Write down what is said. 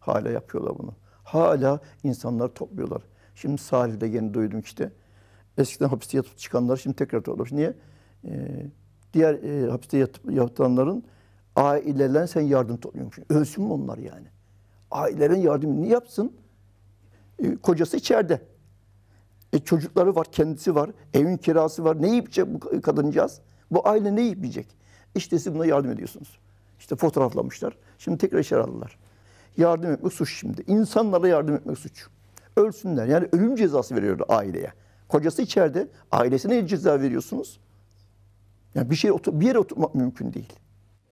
Hala yapıyorlar bunu. Hala insanlar topluyorlar. Şimdi sahilde yeni duydum işte. Eskiden hapiste yatıp çıkanlar şimdi tekrar topluyorlar. Niye? Ee, diğer e, hapiste yatıp yatanların ailelerden sen yardım topluyormuş. Ölsün mü onlar yani? Ailelerin yardımını yapsın. E, kocası içeride. E, çocukları var, kendisi var, evin kirası var. Ne yiyecek bu kadıncağız? Bu aile ne yiyecek? İşte siz buna yardım ediyorsunuz. İşte fotoğraflamışlar. Şimdi tekrar işe aldılar yardım etmek suç şimdi. İnsanlara yardım etmek suç. Ölsünler. Yani ölüm cezası veriyordu aileye. Kocası içeride. Ailesine ceza veriyorsunuz. Yani bir şey bir yere oturmak mümkün değil.